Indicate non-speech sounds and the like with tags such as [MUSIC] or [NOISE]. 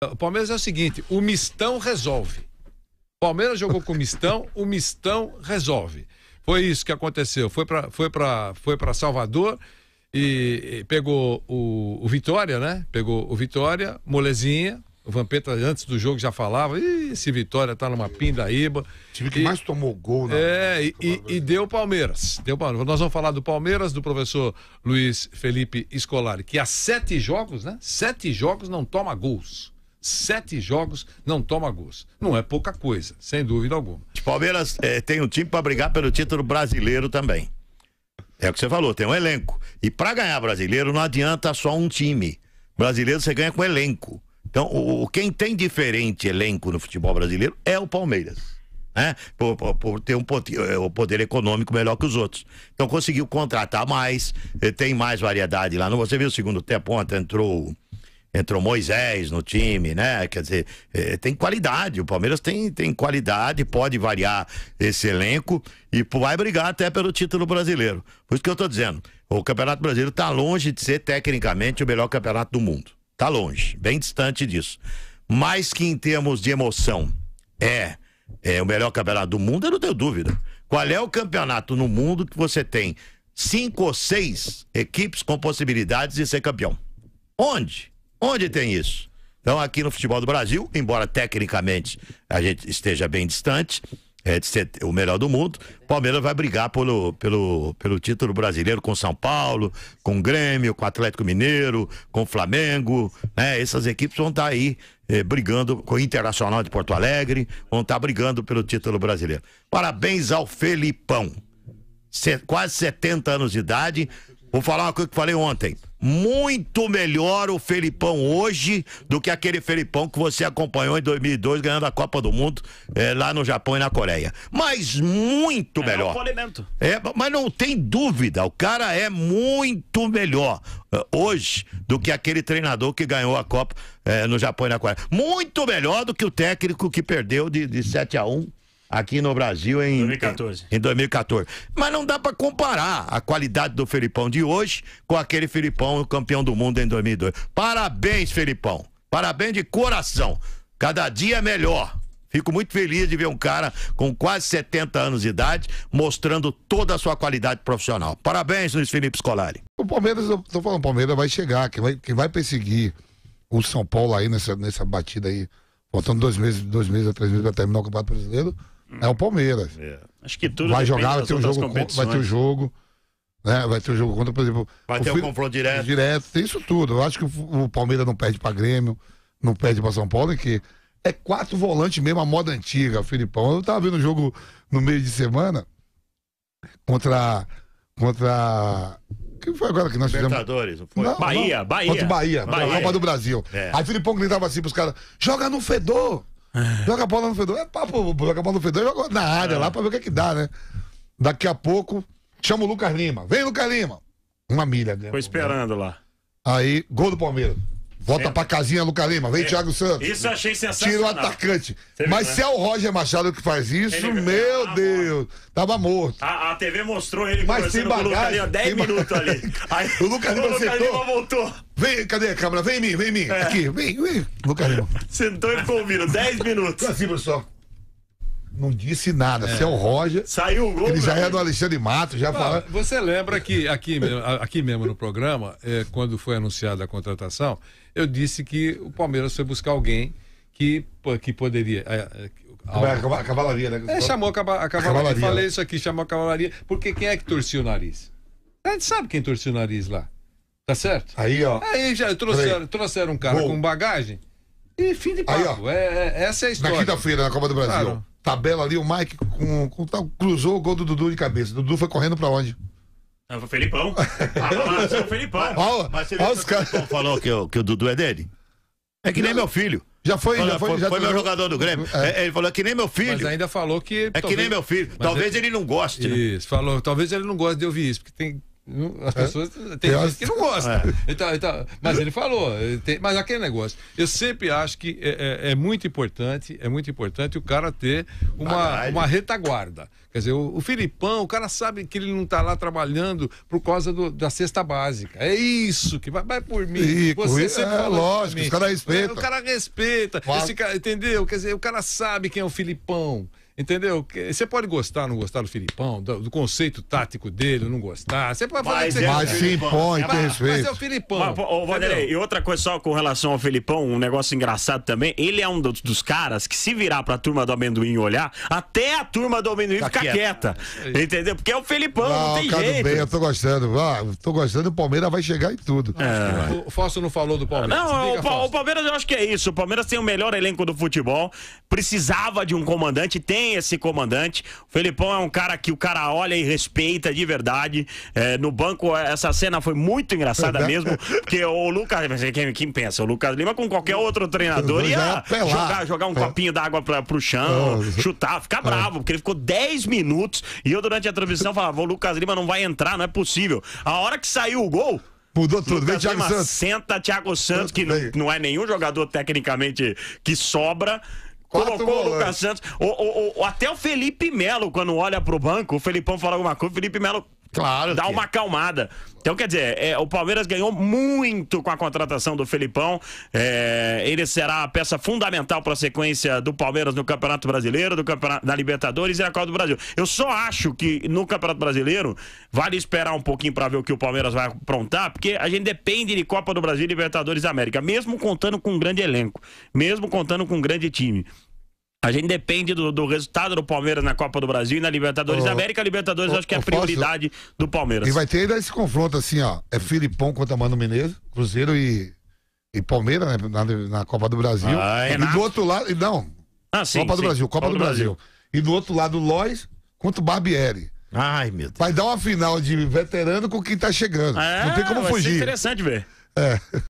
O Palmeiras é o seguinte: o mistão resolve. O Palmeiras jogou com o mistão, o mistão resolve. Foi isso que aconteceu. Foi para foi foi Salvador e, e pegou o, o, Vitória, né? Pegou o Vitória, molezinha. O Vampeta, antes do jogo, já falava: Ih, esse Vitória tá numa pindaíba. Tive que e, mais tomou gol, né? É, e, e, e deu o Palmeiras. Deu Palmeiras. Nós vamos falar do Palmeiras, do professor Luiz Felipe Scolari, que há sete jogos, né? Sete jogos não toma gols sete jogos, não toma gols. Não é pouca coisa, sem dúvida alguma. O Palmeiras é, tem um time para brigar pelo título brasileiro também. É o que você falou, tem um elenco. E para ganhar brasileiro não adianta só um time. Brasileiro você ganha com elenco. Então, o, quem tem diferente elenco no futebol brasileiro é o Palmeiras. Né? Por, por, por, ter um poder, eh, um poder, econômico melhor que os outros. Então conseguiu contratar mais, eh, tem mais variedade lá. Você viu o segundo tempo ontem, entrou entrou Moisés no time, né? Quer dizer, é, tem qualidade. O Palmeiras tem, tem qualidade, pode variar esse elenco e vai brigar até pelo título brasileiro. Por isso que eu estou dizendo, o Campeonato Brasileiro está longe de ser tecnicamente o melhor campeonato do mundo. Está longe, bem distante disso. Mas que em termos de emoção é, é o melhor campeonato do mundo, eu não tenho dúvida. Qual é o campeonato no mundo que você tem cinco ou seis equipes com possibilidades de ser campeão? Onde? Onde tem isso? Então, aqui no futebol do Brasil, embora tecnicamente a gente esteja bem distante é, de ser o melhor do mundo, Palmeiras vai brigar pelo, pelo, pelo título brasileiro com São Paulo, com Grêmio, com Atlético Mineiro, com Flamengo. Né? Essas equipes vão estar tá aí é, brigando com o Internacional de Porto Alegre, vão estar tá brigando pelo título brasileiro. Parabéns ao Felipão. Se, quase 70 anos de idade. Vou falar uma coisa que falei ontem muito melhor o Felipão hoje do que aquele Felipão que você acompanhou em 2002 ganhando a Copa do Mundo é, lá no Japão e na Coreia. Mas muito é melhor. é, mas não tem dúvida, o cara é muito melhor eh, hoje do que aquele treinador que ganhou a Copa eh, no Japão e na Coreia. Muito melhor do que o técnico que perdeu de, de 7 a 1 aqui no Brasil em 2014. Em, em 2014. Mas não dá para comparar a qualidade do Felipão de hoje com aquele Felipão campeão do mundo em 2002. Parabéns, Felipão. Parabéns de coração. Cada dia é melhor. Fico muito feliz de ver um cara com quase 70 anos de idade mostrando toda a sua qualidade profissional. Parabéns, Luiz Felipe Scolari. O Palmeiras, eu tô falando, o Palmeiras vai chegar, que vai, que vai perseguir o São Paulo aí nessa, nessa batida aí, faltando dois meses, dois meses três meses para terminar o Campeonato Brasileiro. É o Palmeiras. É. Acho que tudo vai jogar, vai ter um jogo, vai ter um jogo, né? Vai ter um jogo contra, por exemplo, vai ter um confronto direto. Direto, tem isso tudo. Eu acho que o, Palmeiras não perde para Grêmio, não perde para São Paulo, é que é quatro volantes mesmo, a moda antiga, Filipão. Eu tava vendo o jogo no meio de semana contra contra que foi agora que nós Libertadores, fizemos? Libertadores, Bahia, não. Bahia. Contra o Bahia, Bahia. Bahia. Copa do Brasil. É. Aí Filipão gritava assim pros caras: joga no fedor! É. Joga a bola no fedor. É papo, joga a bola no fedor, joga na área é. lá pra ver o que é que dá, né? Daqui a pouco, chama o Lucas Lima. Vem, Lucas Lima. Uma milha. Né? Foi esperando lá. Aí, gol do Palmeiras. Volta Sempre. pra casinha, Lucas Lima. Vem, é. Thiago Santos. Isso eu achei sensacional. Tira o atacante. Viu, Mas né? se é o Roger Machado que faz isso, ele... meu ah, Deus. Tava morto. A, a, TV mostrou ele Mas conversando tem bagagem, com o Lucas Lima 10 minutos ali. [LAUGHS] Aí, o Lucas Lima, Lima voltou. Vem, cadê a câmera? Vem em mim, vem em mim. É. Aqui, vem, vem. Lucas Lima. Sentou e ficou ouvindo 10 minutos. Pra cima só não disse nada. É. Céu Roger. Saiu o gol. Ele já é do Alexandre Matos, já falava. Você lembra que aqui, aqui mesmo no programa, é, quando foi anunciada a contratação, eu disse que o Palmeiras foi buscar alguém que, que poderia. É, é, é algo... A cavalaria, né? É, chamou a, cavalaria. A cavalaria. Falei né? isso aqui, chamou a cavalaria. Porque quem é que torcia o nariz? A gente sabe quem torcia o nariz lá. Tá certo? Aí, ó. Aí já trouxeram, trouxeram um cara Bom. com bagagem. E fim de papo. Aí, ó, é, é, essa é a história. Na quinta-feira, na Copa do Brasil. Claro tabela ali, o Mike com, com tal, cruzou o gol do Dudu de cabeça. Dudu foi correndo pra onde? foi o Felipão. Ah, foi [LAUGHS] ah, é o Felipão. Olha, mas você olha os caras. falou que, eu, que o Dudu é dele. É que nem meu filho. Já foi, Olha, já foi, foi, já foi meu jogador do Grêmio. É. é ele falou é que nem meu filho. Mas ainda falou que. É talvez, que nem meu filho. Talvez ele, ele, não goste. Né? Isso, né? falou. Talvez ele não goste de ouvir isso, porque tem, as é. pessoas. É. Tem, gente que não gosta. É. Então, então, mas ele falou. Eh, tem, mas aquele negócio. Eu sempre acho que é, é, é, muito importante, é muito importante o cara ter uma, uma retaguarda. Quer dizer, o, o Filipão, o cara sabe que ele não está lá trabalhando por causa do, da cesta básica. É isso que vai, vai por mim. Rico, Você isso sempre é, lógico, é, O cara respeita. Cara respeita. Esse cara, entendeu? Quer dizer, o cara sabe quem é o Filipão. Entendeu? Você pode gostar, não gostar do Filipão, do, do conceito tático dele, não gostar. Você pode fazer mas, que você é, é Mas Mas é o Filipão. Mas, Vanderlei, e outra coisa só com relação ao Filipão, um negócio engraçado também. Ele é um dos, dos caras que, se virar pra turma do amendoim olhar, até a turma do amendoim tá fica quieta. quieta. É entendeu? Porque é o Filipão, não, não tem jeito. Bem, eu tô gostando. Ah, tô gostando, o Palmeiras vai chegar em tudo. É. O, Fausto não falou do Palmeiras. Não, o Palmeiras eu acho que é isso. O Palmeiras tem o melhor elenco do futebol. Precisava de um comandante, tem tem esse comandante. O Felipão é um cara que o cara olha e respeita de verdade. É, no banco, essa cena foi muito engraçada é. mesmo, porque o Lucas, quem, quem pensa, o Lucas Lima com qualquer outro treinador ia jogar, jogar um é. copinho d'água pra, pro chão, é. chutar, ficar bravo, porque ele ficou 10 minutos e eu durante a transmissão falava, o Lucas Lima não vai entrar, não é possível. A hora que saiu o gol, Mudou tudo. Vem, Thiago Santos. Senta Thiago Santos, que não, não é nenhum jogador tecnicamente que sobra colocou o Lucas Santos. O, o, o, até o Felipe Melo, quando olha pro banco, o Felipão fala alguma coisa, o Felipe Melo Claro. Dá que... É. uma acalmada. Então, quer dizer, é, o Palmeiras ganhou muito com a contratação do Felipão. É, ele será a peça fundamental para a sequência do Palmeiras no Campeonato Brasileiro, do Campeonato, da Libertadores e da Copa do Brasil. Eu só acho que no Campeonato Brasileiro vale esperar um pouquinho para ver o que o Palmeiras vai aprontar, porque a gente depende de Copa do Brasil e Libertadores da América, mesmo contando com um grande elenco, mesmo contando com um grande time. A gente depende do, do, resultado do Palmeiras na Copa do Brasil e na Libertadores. Oh, América Libertadores, oh, acho que é a prioridade do Palmeiras. E vai ter ainda esse confronto assim, ó. É Filipão contra Mano Menezes, Cruzeiro e, e Palmeiras, né? Na, na Copa do Brasil. Ah, é e na... do outro lado. Não. Ah, sim, Copa sim. do Brasil, Copa, Copa do, do Brasil. Brasil. E do outro lado, Lois contra o Barbieri. Ai, meu Deus. Vai dar uma final de veterano com quem tá chegando. É, Não tem como fugir. ser interessante ver. É.